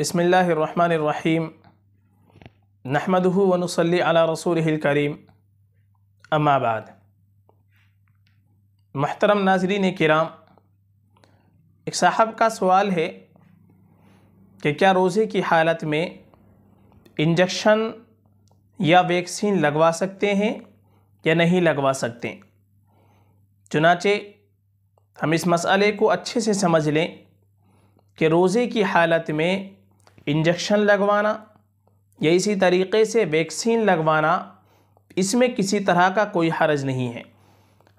बसमीम नहमदह वनसली अला रसूल करीम अम्माबाद महतरम नाजरीन कराम एक साहब का सवाल है कि क्या रोज़े की हालत में इंजेक्शन या वैक्सीन लगवा सकते हैं या नहीं लगवा सकते चुनाचे हम इस मसले को अच्छे से समझ लें कि रोज़े की हालत में इंजेक्शन लगवाना या इसी तरीके से वैक्सीन लगवाना इसमें किसी तरह का कोई हर्ज नहीं है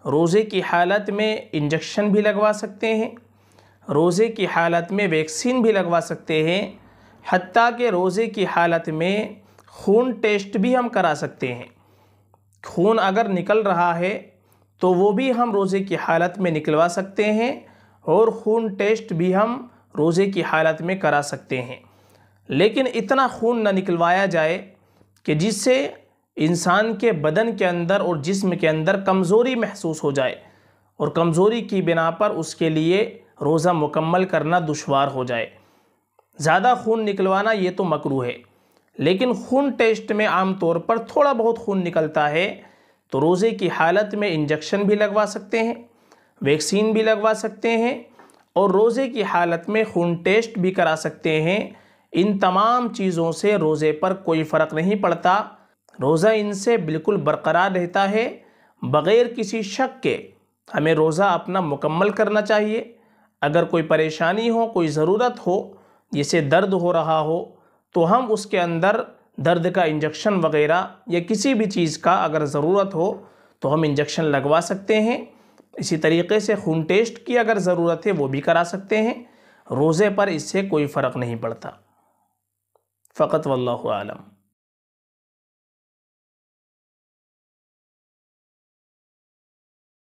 रोज़े की हालत में इंजेक्शन भी लगवा सकते हैं रोज़े की हालत में वैक्सीन भी लगवा सकते हैं हती के रोज़े की हालत में खून टेस्ट भी हम करा सकते हैं खून अगर निकल रहा है तो वो भी हम रोज़े की हालत में निकलवा सकते हैं और खून टेस्ट भी हम रोज़े की हालत में करा सकते हैं लेकिन इतना खून ना निकलवाया जाए कि जिससे इंसान के बदन के अंदर और जिस्म के अंदर कमज़ोरी महसूस हो जाए और कमज़ोरी की बिना पर उसके लिए रोज़ा मुकम्मल करना दुशवार हो जाए ज़्यादा खून निकलवाना ये तो मकरू है लेकिन खून टेस्ट में आम तौर पर थोड़ा बहुत खून निकलता है तो रोज़े की हालत में इंजेक्शन भी लगवा सकते हैं वैक्सीन भी लगवा सकते हैं और रोज़े की हालत में खून टेस्ट भी करा सकते हैं इन तमाम चीज़ों से रोज़े पर कोई फ़र्क नहीं पड़ता रोज़ा इनसे बिल्कुल बरकरार रहता है बग़ैर किसी शक के हमें रोज़ा अपना मुकम्मल करना चाहिए अगर कोई परेशानी हो कोई ज़रूरत हो जिसे दर्द हो रहा हो तो हम उसके अंदर दर्द का इंजेक्शन वगैरह या किसी भी चीज़ का अगर ज़रूरत हो तो हम इंजेक्शन लगवा सकते हैं इसी तरीके से खून टेस्ट की अगर ज़रूरत है वो भी करा सकते हैं रोज़े पर इससे कोई फ़र्क नहीं पड़ता فقط والله أعلم